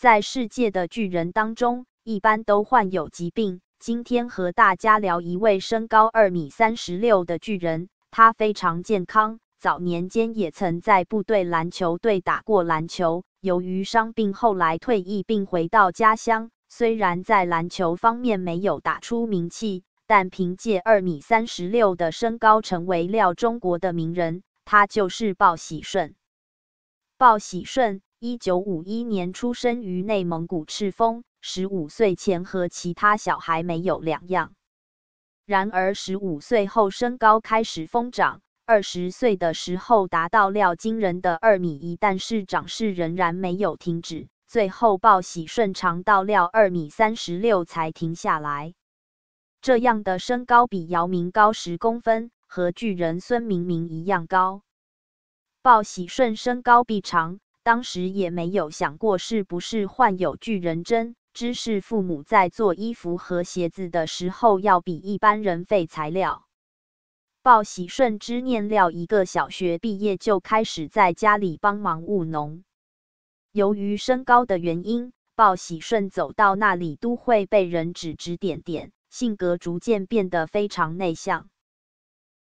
在世界的巨人当中，一般都患有疾病。今天和大家聊一位身高二米三十六的巨人，他非常健康，早年间也曾在部队篮球队打过篮球。由于伤病，后来退役并回到家乡。虽然在篮球方面没有打出名气，但凭借二米三十六的身高，成为料中国的名人。他就是鲍喜顺，鲍喜顺。一九五一年出生于内蒙古赤峰，十五岁前和其他小孩没有两样。然而十五岁后身高开始疯长，二十岁的时候达到料惊人的二米一，但是长势仍然没有停止，最后鲍喜顺长到料二米三十六才停下来。这样的身高比姚明高十公分，和巨人孙明明一样高。鲍喜顺身高臂长。当时也没有想过是不是患有巨人症，只是父母在做衣服和鞋子的时候要比一般人费材料。鲍喜顺之念料，一个小学毕业就开始在家里帮忙务农。由于身高的原因，鲍喜顺走到那里都会被人指指点点，性格逐渐变得非常内向。